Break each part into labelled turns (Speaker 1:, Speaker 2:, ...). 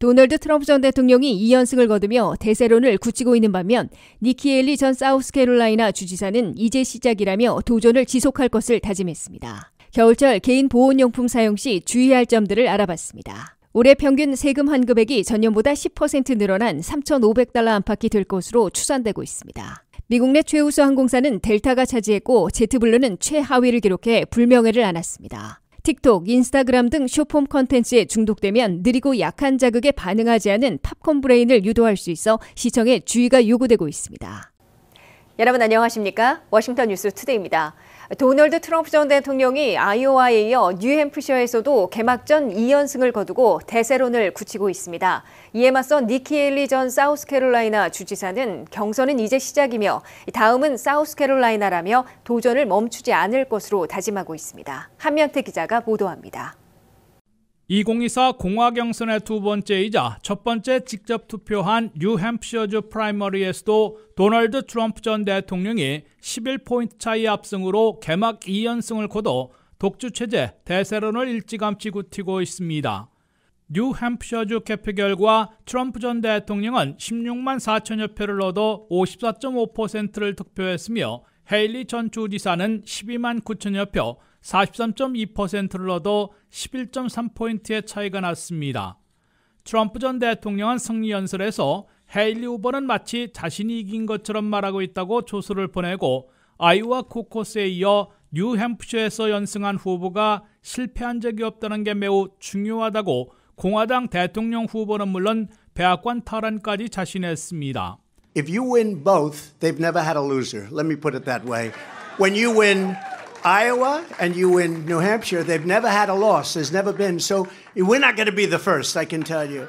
Speaker 1: 도널드 트럼프 전 대통령이 2연승을 거두며 대세론을 굳히고 있는 반면 니키 엘리 전 사우스캐롤라이나 주지사는 이제 시작이라며 도전을 지속할 것을 다짐했습니다. 겨울철 개인 보온용품 사용 시 주의할 점들을 알아봤습니다. 올해 평균 세금 환급액이 전년보다 10% 늘어난 3,500달러 안팎이 될 것으로 추산되고 있습니다. 미국 내 최우수 항공사는 델타가 차지했고 제트블루는 최하위를 기록해 불명예를 안았습니다. 틱톡, 인스타그램 등 쇼폼 컨텐츠에 중독되면 느리고 약한 자극에 반응하지 않은 팝콘 브레인을 유도할 수 있어 시청에 주의가 요구되고 있습니다. 여러분 안녕하십니까? 워싱턴 뉴스 투데이입니다. 도널드 트럼프 전 대통령이 아이오와에 이어 뉴햄프셔에서도 개막전 2연승을 거두고 대세론을 굳히고 있습니다. 이에 맞서 니키 엘리 전 사우스캐롤라이나 주지사는 경선은 이제 시작이며 다음은 사우스캐롤라이나라며 도전을 멈추지 않을 것으로 다짐하고 있습니다. 한명태 기자가 보도합니다.
Speaker 2: 2024 공화경선의 두 번째이자 첫 번째 직접 투표한 뉴햄프셔주 프라이머리에서도 도널드 트럼프 전 대통령이 11포인트 차이 압승으로 개막 2연승을 거둬 독주 체제 대세론을 일찌감치 굳히고 있습니다. 뉴햄프셔주 개표 결과 트럼프 전 대통령은 16만 4천여 표를 얻어 54.5%를 득표했으며 헤일리 전 주지사는 12만 9천여 표, 43.2%를 얻어 11.3포인트의 차이가 났습니다. 트럼프 전 대통령은 승리 연설에서 헤일리 후보는 마치 자신이 이긴 것처럼 말하고 있다고 조수를 보내고 아이오와 코코스에 이어 뉴햄프셔에서 연승한 후보가 실패한 적이 없다는 게 매우 중요하다고 공화당 대통령 후보는 물론 백악관 탈환까지 자신했습니다.
Speaker 1: If you win both, they've never had a loser. Let me put it that way. When you win Iowa and you in New Hampshire, they've never had a loss. There's never been. So we're not going to be the first, I can tell you.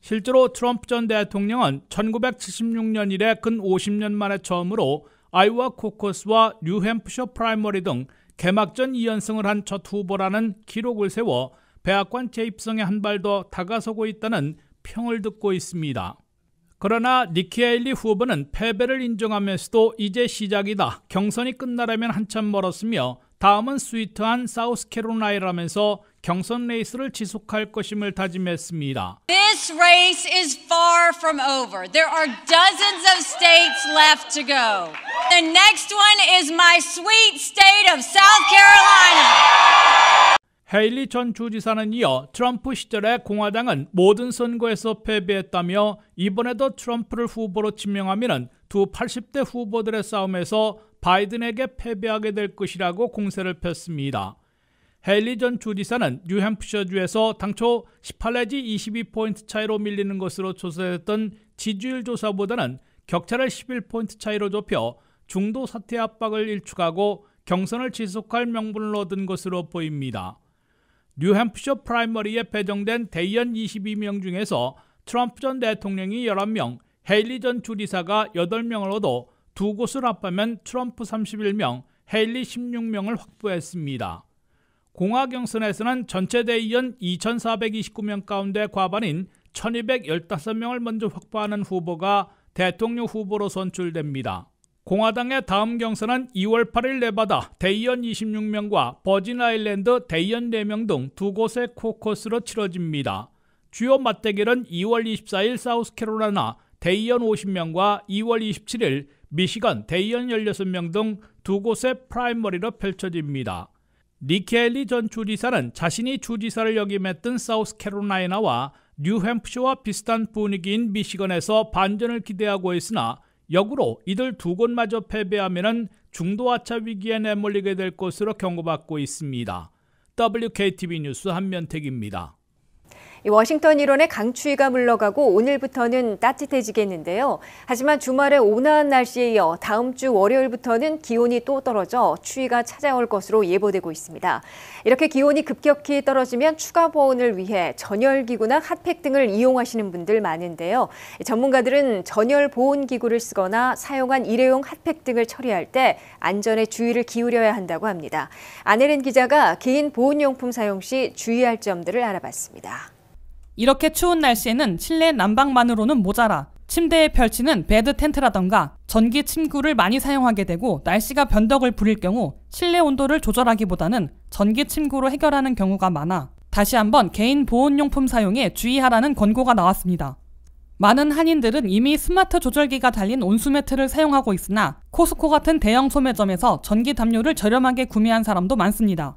Speaker 2: 실제로 트럼프 전 대통령은 1976년 이래 근 50년 만에 처음으로 아이오와 코커스와 뉴햄프셔 프라이머리 등 개막전 2연승을 한 첫 후보라는 기록을 세워 배악관 재입성에 한 발 더 다가서고 있다는 평을 듣고 있습니다. 그러나 니키아일리 후보는 패배를 인정하면서도 이제 시작이다. 경선이 끝나려면 한참 멀었으며 다음은 스위트한 사우스캐롤라이라면서 경선 레이스를 지속할 것임을 다짐했습니다. This race
Speaker 1: is far from over. There are dozens of states left to go. The next one is my sweet state of South Carolina.
Speaker 2: 헤일리 전 주지사는 이어 트럼프 시절에 공화당은 모든 선거에서 패배했다며 이번에도 트럼프를 후보로 지명하면 두 80대 후보들의 싸움에서 바이든에게 패배하게 될 것이라고 공세를 폈습니다. 헤일리 전 주지사는 뉴햄프셔주에서 당초 18내지 22포인트 차이로 밀리는 것으로 조사했던 지지율 조사보다는 격차를 11포인트 차이로 좁혀 중도 사태 압박을 일축하고 경선을 지속할 명분을 얻은 것으로 보입니다. 뉴햄프셔 프라이머리에 배정된 대의원 22명 중에서 트럼프 전 대통령이 11명, 헤일리 전주리사가 8명을 얻어 두 곳을 합하면 트럼프 31명, 헤일리 16명을 확보했습니다. 공화 경선에서는 전체 대의원 2,429명 가운데 과반인 1,215명을 먼저 확보하는 후보가 대통령 후보로 선출됩니다. 공화당의 다음 경선은 2월 8일 네바다 대의원 26명과 버진 아일랜드 대의원 4명 등 두 곳의 코커스로 치러집니다. 주요 맞대결은 2월 24일 사우스캐롤라나 대의원 50명과 2월 27일 미시건 대의원 16명 등 두 곳의 프라이머리로 펼쳐집니다. 니켈리 전 주지사는 자신이 주지사를 역임했던 사우스캐롤라이나와 뉴햄프쇼와 비슷한 분위기인 미시건에서 반전을 기대하고 있으나 역으로 이들 두 곳마저 패배하면 중도 하차 위기에 내몰리게 될 것으로 경고받고 있습니다. WKTV 뉴스 한면택입니다.
Speaker 1: 워싱턴 이론의 강추위가 물러가고 오늘부터는 따뜻해지겠는데요. 하지만 주말에 온화한 날씨에 이어 다음 주 월요일부터는 기온이 또 떨어져 추위가 찾아올 것으로 예보되고 있습니다. 이렇게 기온이 급격히 떨어지면 추가 보온을 위해 전열기구나 핫팩 등을 이용하시는 분들 많은데요. 전문가들은 전열 보온기구를 쓰거나 사용한 일회용 핫팩 등을 처리할 때 안전에 주의를 기울여야 한다고 합니다. 아내린 기자가 개인 보온용품 사용 시 주의할 점들을 알아봤습니다.
Speaker 3: 이렇게 추운 날씨에는 실내 난방만으로는 모자라 침대에 펼치는 베드 텐트라던가 전기 침구를 많이 사용하게 되고 날씨가 변덕을 부릴 경우 실내 온도를 조절하기보다는 전기 침구로 해결하는 경우가 많아 다시 한번 개인 보온용품 사용에 주의하라는 권고가 나왔습니다. 많은 한인들은 이미 스마트 조절기가 달린 온수매트를 사용하고 있으나 코스코 같은 대형 소매점에서 전기 담요를 저렴하게 구매한 사람도 많습니다.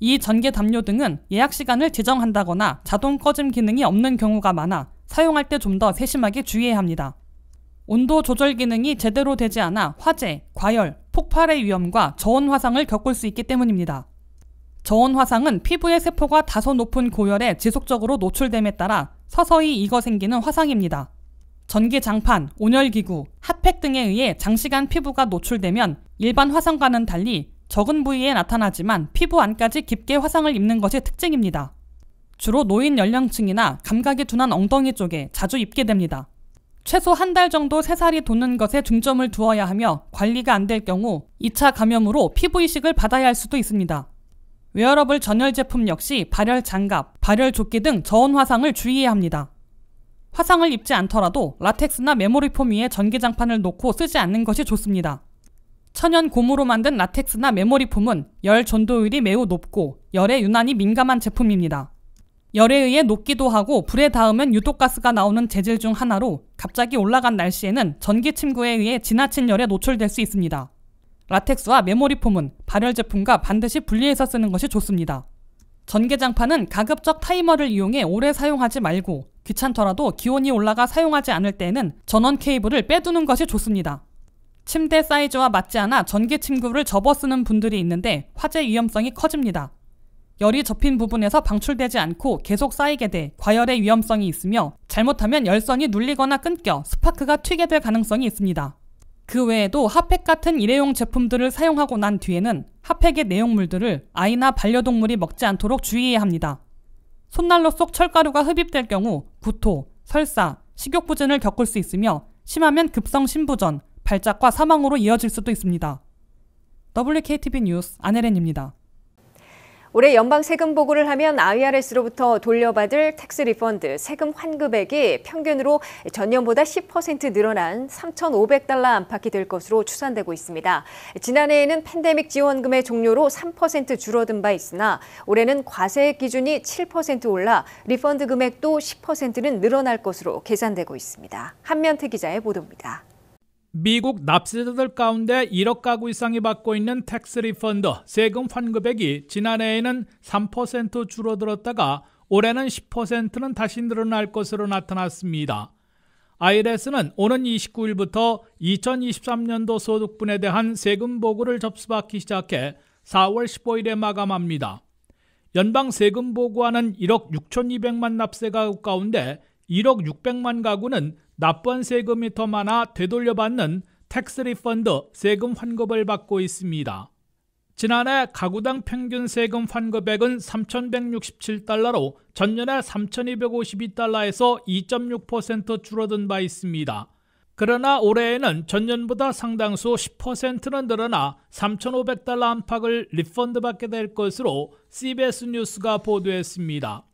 Speaker 3: 이전개 담요 등은 예약 시간을 지정한다거나 자동 꺼짐 기능이 없는 경우가 많아 사용할 때 좀 더 세심하게 주의해야 합니다. 온도 조절 기능이 제대로 되지 않아 화재, 과열, 폭발의 위험과 저온 화상을 겪을 수 있기 때문입니다. 저온 화상은 피부의 세포가 다소 높은 고열에 지속적으로 노출됨에 따라 서서히 익어 생기는 화상입니다. 전기 장판, 온열기구, 핫팩 등에 의해 장시간 피부가 노출되면 일반 화상과는 달리 적은 부위에 나타나지만 피부 안까지 깊게 화상을 입는 것이 특징입니다. 주로 노인 연령층이나 감각이 둔한 엉덩이 쪽에 자주 입게 됩니다. 최소 한 달 정도 새살이 도는 것에 중점을 두어야 하며 관리가 안 될 경우 2차 감염으로 피부 이식을 받아야 할 수도 있습니다. 웨어러블 전열 제품 역시 발열 장갑, 발열 조끼 등 저온 화상을 주의해야 합니다. 화상을 입지 않더라도 라텍스나 메모리 폼 위에 전기장판을 놓고 쓰지 않는 것이 좋습니다. 천연 고무로 만든 라텍스나 메모리폼은 열 전도율이 매우 높고 열에 유난히 민감한 제품입니다. 열에 의해 녹기도 하고 불에 닿으면 유독가스가 나오는 재질 중 하나로 갑자기 올라간 날씨에는 전기 침구에 의해 지나친 열에 노출될 수 있습니다. 라텍스와 메모리폼은 발열 제품과 반드시 분리해서 쓰는 것이 좋습니다. 전기장판은 가급적 타이머를 이용해 오래 사용하지 말고 귀찮더라도 기온이 올라가 사용하지 않을 때에는 전원 케이블을 빼두는 것이 좋습니다. 침대 사이즈와 맞지 않아 전기 침구를 접어 쓰는 분들이 있는데 화재 위험성이 커집니다. 열이 접힌 부분에서 방출되지 않고 계속 쌓이게 돼 과열의 위험성이 있으며 잘못하면 열선이 눌리거나 끊겨 스파크가 튀게 될 가능성이 있습니다. 그 외에도 핫팩 같은 일회용 제품들을 사용하고 난 뒤에는 핫팩의 내용물들을 아이나 반려동물이 먹지 않도록 주의해야 합니다. 손난로 속 철가루가 흡입될 경우 구토, 설사, 식욕부진을 겪을 수 있으며 심하면 급성 신부전, 발작과 사망으로 이어질 수도 있습니다. WKTV 뉴스 안혜렌입니다. 올해 연방
Speaker 1: 세금 보고를 하면 IRS로부터 돌려받을 텍스 리펀드 세금 환급액이 평균으로 전년보다 10% 늘어난 3,500달러 안팎이 될 것으로 추산되고 있습니다. 지난해에는 팬데믹 지원금의 종료로 3% 줄어든 바 있으나 올해는 과세액 기준이 7% 올라 리펀드 금액도 10%는 늘어날 것으로 계산되고 있습니다. 한면태 기자의 보도입니다.
Speaker 2: 미국 납세자들 가운데 1억 가구 이상이 받고 있는 텍스 리펀드 세금 환급액이 지난해에는 3% 줄어들었다가 올해는 10%는 다시 늘어날 것으로 나타났습니다. IRS는 오는 29일부터 2023년도 소득분에 대한 세금 보고를 접수받기 시작해 4월 15일에 마감합니다. 연방 세금 보고하는 1억 6,200만 납세 가구 가운데 1억 600만 가구는 납부한 세금이 더 많아 되돌려받는 텍스 리펀드 세금 환급을 받고 있습니다. 지난해 가구당 평균 세금 환급액은 3,167달러로 전년에 3,252달러에서 2.6% 줄어든 바 있습니다. 그러나 올해에는 전년보다 상당수 10%는 늘어나 3,500달러 안팎을 리펀드 받게 될 것으로 CBS 뉴스가 보도했습니다.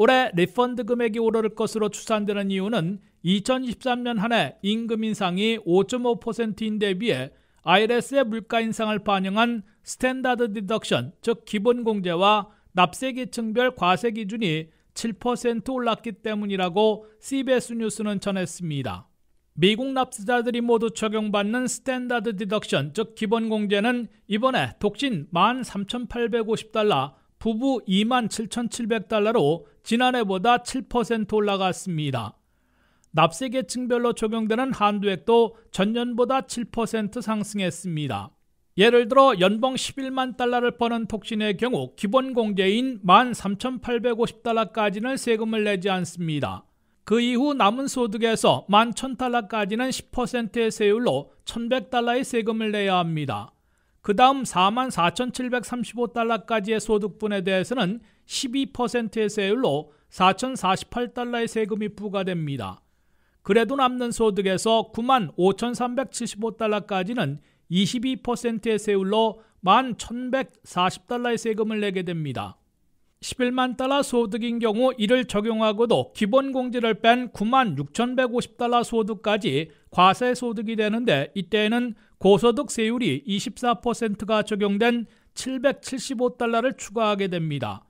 Speaker 2: 올해 리펀드 금액이 오를 것으로 추산되는 이유는 2023년 한해 임금 인상이 5.5%인 대비해 IRS의 물가 인상을 반영한 스탠다드 디덕션, 즉 기본 공제와 납세 계층별 과세 기준이 7% 올랐기 때문이라고 CBS 뉴스는 전했습니다. 미국 납세자들이 모두 적용받는 스탠다드 디덕션, 즉 기본 공제는 이번에 독신 13,850달러, 부부 27,700달러로 지난해보다 7% 올라갔습니다. 납세계층별로 적용되는 한도액도 전년보다 7% 상승했습니다. 예를 들어 연봉 11만 달러를 버는 톡신의 경우 기본 공제인 13,850달러까지는 세금을 내지 않습니다. 그 이후 남은 소득에서 11,000달러까지는 10%의 세율로 1,100달러의 세금을 내야 합니다. 그 다음 44,735달러까지의 소득분에 대해서는 12%의 세율로 4,048달러의 세금이 부과됩니다. 그래도 남는 소득에서 95,375달러까지는 22%의 세율로 11,140달러의 세금을 내게 됩니다. 11만 달러 소득인 경우 이를 적용하고도 기본공제를 뺀 96,150달러 소득까지 과세 소득이 되는데 이때에는 고소득 세율이 24%가 적용된 775달러를 추가하게 됩니다.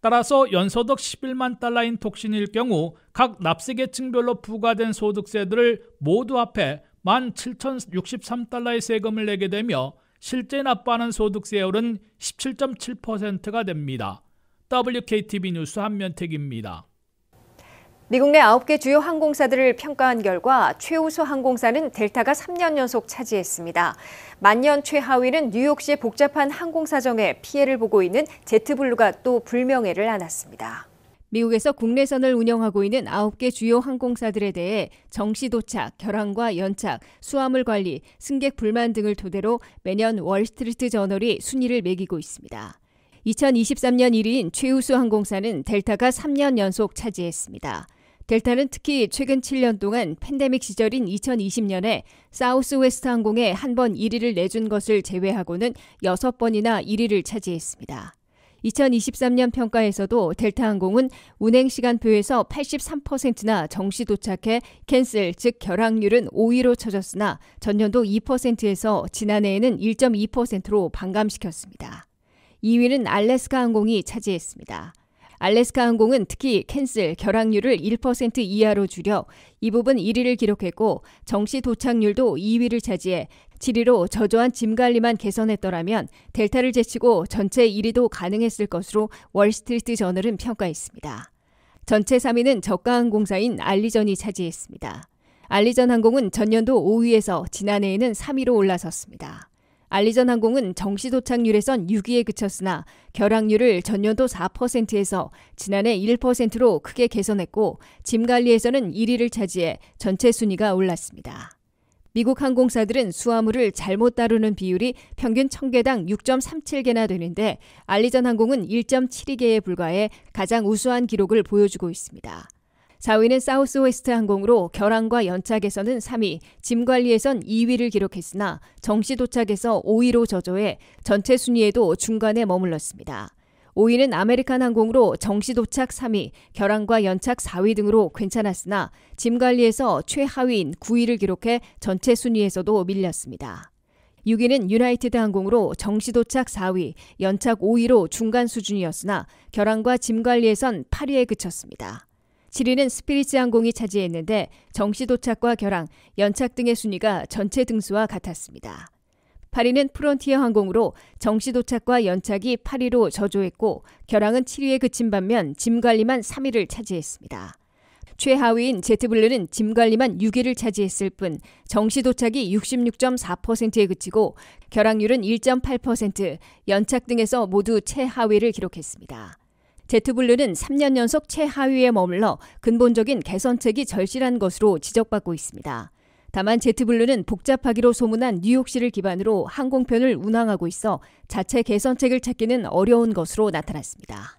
Speaker 2: 따라서 연소득 11만 달러인 톡신일 경우 각 납세계층별로 부과된 소득세들을 모두 합해 17,063달러의 세금을 내게 되며 실제 납부하는 소득세율은 17.7%가 됩니다. WKTV 뉴스 한면택입니다.
Speaker 1: 미국 내 9개 주요 항공사들을 평가한 결과 최우수 항공사는 델타가 3년 연속 차지했습니다. 만년 최하위는 뉴욕시의 복잡한 항공사정에 피해를 보고 있는 제트블루가 또 불명예를 안았습니다. 미국에서 국내선을 운영하고 있는 9개 주요 항공사들에 대해 정시 도착, 결항과 연착, 수화물 관리, 승객 불만 등을 토대로 매년 월스트리트 저널이 순위를 매기고 있습니다. 2023년 1위인 최우수 항공사는 델타가 3년 연속 차지했습니다. 델타는 특히 최근 7년 동안 팬데믹 시절인 2020년에 사우스웨스트 항공에 한 번 1위를 내준 것을 제외하고는 6번이나 1위를 차지했습니다. 2023년 평가에서도 델타항공은 운행 시간표에서 83%나 정시 도착해 캔슬 즉 결항률은 5위로 쳐졌으나 전년도 2%에서 지난해에는 1.2%로 반감시켰습니다. 2위는 알래스카 항공이 차지했습니다. 알래스카 항공은 특히 캔슬, 결항률을 1% 이하로 줄여 이 부분 1위를 기록했고 정시 도착률도 2위를 차지해 7위로 저조한 짐 관리만 개선했더라면 델타를 제치고 전체 1위도 가능했을 것으로 월스트리트 저널은 평가했습니다. 전체 3위는 저가항공사인 알리전이 차지했습니다. 알리전 항공은 전년도 5위에서 지난해에는 3위로 올라섰습니다. 알리전 항공은 정시 도착률에선 6위에 그쳤으나 결항률을 전년도 4%에서 지난해 1%로 크게 개선했고 짐 관리에서는 1위를 차지해 전체 순위가 올랐습니다. 미국 항공사들은 수화물을 잘못 다루는 비율이 평균 1000개당 6.37개나 되는데 알리전 항공은 1.72개에 불과해 가장 우수한 기록을 보여주고 있습니다. 4위는 사우스웨스트 항공으로 결항과 연착에서는 3위, 짐 관리에선 2위를 기록했으나 정시 도착에서 5위로 저조해 전체 순위에도 중간에 머물렀습니다. 5위는 아메리칸 항공으로 정시 도착 3위, 결항과 연착 4위 등으로 괜찮았으나 짐 관리에서 최하위인 9위를 기록해 전체 순위에서도 밀렸습니다. 6위는 유나이티드 항공으로 정시 도착 4위, 연착 5위로 중간 수준이었으나 결항과 짐 관리에선 8위에 그쳤습니다. 7위는 스피릿즈 항공이 차지했는데 정시 도착과 결항, 연착 등의 순위가 전체 등수와 같았습니다. 8위는 프론티어 항공으로 정시 도착과 연착이 8위로 저조했고 결항은 7위에 그친 반면 짐 관리만 3위를 차지했습니다. 최하위인 제트블루는 짐 관리만 6위를 차지했을 뿐 정시 도착이 66.4%에 그치고 결항률은 1.8%, 연착 등에서 모두 최하위를 기록했습니다. 제트블루는 3년 연속 최하위에 머물러 근본적인 개선책이 절실한 것으로 지적받고 있습니다. 다만 제트블루는 복잡하기로 소문난 뉴욕시를 기반으로 항공편을 운항하고 있어 자체 개선책을 찾기는 어려운 것으로 나타났습니다.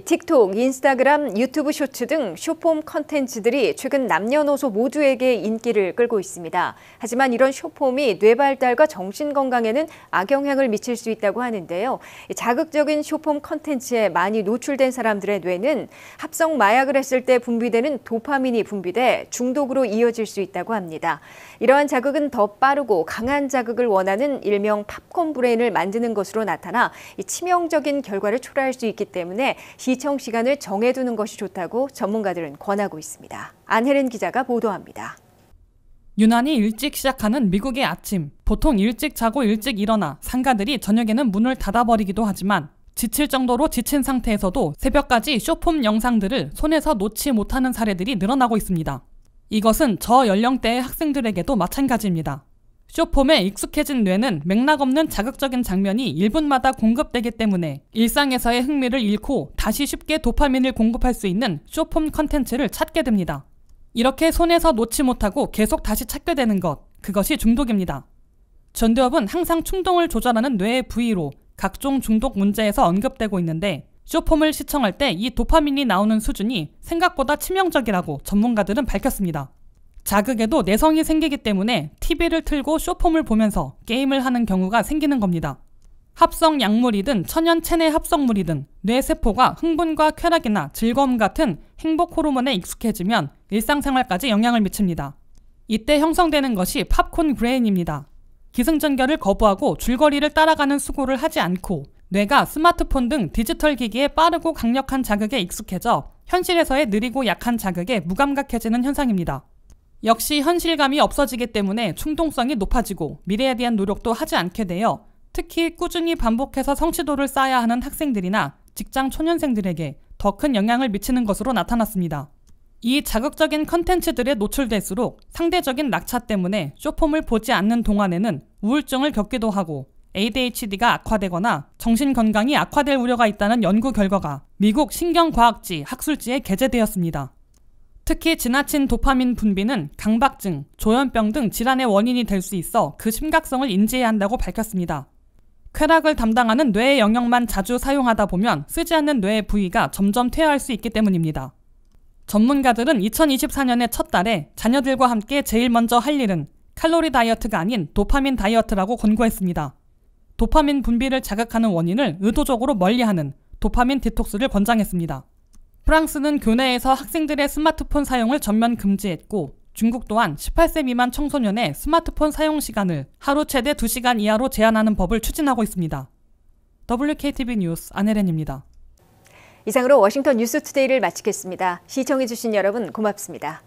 Speaker 1: 틱톡, 인스타그램, 유튜브 쇼츠 등 쇼폼 컨텐츠들이 최근 남녀노소 모두에게 인기를 끌고 있습니다. 하지만 이런 쇼폼이 뇌발달과 정신건강에는 악영향을 미칠 수 있다고 하는데요. 자극적인 쇼폼 컨텐츠에 많이 노출된 사람들의 뇌는 합성 마약을 했을 때 분비되는 도파민이 분비돼 중독으로 이어질 수 있다고 합니다. 이러한 자극은 더 빠르고 강한 자극을 원하는 일명 팝콘 브레인을 만드는 것으로 나타나 치명적인 결과를 초래할 수 있기 때문에 시청 시간을 정해두는 것이 좋다고 전문가들은 권하고 있습니다. 안혜린 기자가 보도합니다.
Speaker 3: 유난히 일찍 시작하는 미국의 아침. 보통 일찍 자고 일찍 일어나 상가들이 저녁에는 문을 닫아버리기도 하지만 지칠 정도로 지친 상태에서도 새벽까지 쇼폼 영상들을 손에서 놓지 못하는 사례들이 늘어나고 있습니다. 이것은 저 연령대의 학생들에게도 마찬가지입니다. 쇼폼에 익숙해진 뇌는 맥락 없는 자극적인 장면이 1분마다 공급되기 때문에 일상에서의 흥미를 잃고 다시 쉽게 도파민을 공급할 수 있는 쇼폼 컨텐츠를 찾게 됩니다. 이렇게 손에서 놓지 못하고 계속 다시 찾게 되는 것, 그것이 중독입니다. 전두엽은 항상 충동을 조절하는 뇌의 부위로 각종 중독 문제에서 언급되고 있는데 쇼폼을 시청할 때 이 도파민이 나오는 수준이 생각보다 치명적이라고 전문가들은 밝혔습니다. 자극에도 내성이 생기기 때문에 TV를 틀고 쇼폼을 보면서 게임을 하는 경우가 생기는 겁니다. 합성 약물이든 천연 체내 합성물이든 뇌세포가 흥분과 쾌락이나 즐거움 같은 행복 호르몬에 익숙해지면 일상생활까지 영향을 미칩니다. 이때 형성되는 것이 팝콘 브레인입니다. 기승전결을 거부하고 줄거리를 따라가는 수고를 하지 않고 뇌가 스마트폰 등 디지털 기기에 빠르고 강력한 자극에 익숙해져 현실에서의 느리고 약한 자극에 무감각해지는 현상입니다. 역시 현실감이 없어지기 때문에 충동성이 높아지고 미래에 대한 노력도 하지 않게 되어 특히 꾸준히 반복해서 성취도를 쌓아야 하는 학생들이나 직장 초년생들에게 더 큰 영향을 미치는 것으로 나타났습니다. 이 자극적인 컨텐츠들에 노출될수록 상대적인 낙차 때문에 쇼폼을 보지 않는 동안에는 우울증을 겪기도 하고 ADHD가 악화되거나 정신건강이 악화될 우려가 있다는 연구 결과가 미국 신경과학지 학술지에 게재되었습니다. 특히 지나친 도파민 분비는 강박증, 조현병 등 질환의 원인이 될 수 있어 그 심각성을 인지해야 한다고 밝혔습니다. 쾌락을 담당하는 뇌의 영역만 자주 사용하다 보면 쓰지 않는 뇌의 부위가 점점 퇴화할 수 있기 때문입니다. 전문가들은 2024년의 첫 달에 자녀들과 함께 제일 먼저 할 일은 칼로리 다이어트가 아닌 도파민 다이어트라고 권고했습니다. 도파민 분비를 자극하는 원인을 의도적으로 멀리하는 도파민 디톡스를 권장했습니다. 프랑스는 교내에서 학생들의 스마트폰 사용을 전면 금지했고 중국 또한 18세 미만 청소년의 스마트폰 사용 시간을 하루 최대 2시간 이하로 제한하는 법을 추진하고 있습니다. WKTV 뉴스 안혜렌입니다.
Speaker 1: 이상으로 워싱턴 뉴스 투데이를 마치겠습니다. 시청해주신 여러분 고맙습니다.